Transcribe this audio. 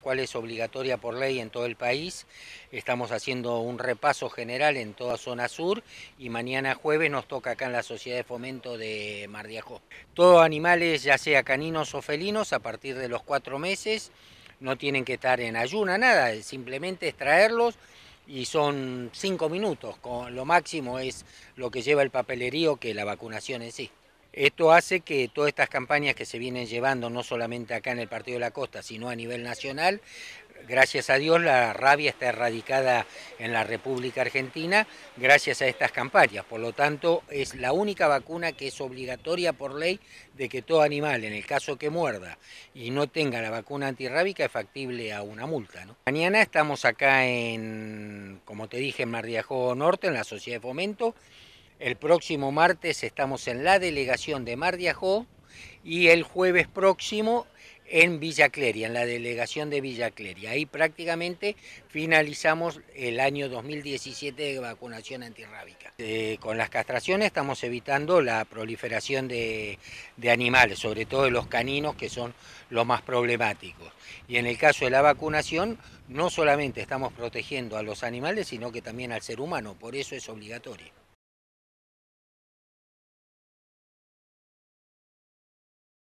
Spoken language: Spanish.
cual es obligatoria por ley en todo el país. Estamos haciendo un repaso general en toda zona sur y mañana jueves nos toca acá en la Sociedad de Fomento de Mardiajó. Todos animales, ya sea caninos o felinos, a partir de los cuatro meses, no tienen que estar en ayuna, nada, simplemente extraerlos y son cinco minutos, con, lo máximo es lo que lleva el papelerío que la vacunación en sí. Esto hace que todas estas campañas que se vienen llevando, no solamente acá en el Partido de la Costa, sino a nivel nacional, gracias a Dios la rabia está erradicada en la República Argentina gracias a estas campañas. Por lo tanto, es la única vacuna que es obligatoria por ley de que todo animal, en el caso que muerda y no tenga la vacuna antirrábica, es factible a una multa. Mañana estamos acá en, como te dije, en Mardiajó Norte, en la Sociedad de Fomento. El próximo martes estamos en la delegación de Mar Diajó y el jueves próximo en Villa en la delegación de Villa Cleria. Ahí prácticamente finalizamos el año 2017 de vacunación antirrábica. Eh, con las castraciones estamos evitando la proliferación de, de, animales, sobre todo de los caninos, que son los más problemáticos. Y en el caso de la vacunación, no solamente estamos protegiendo a los animales, sino que también al ser humano, por eso es obligatorio.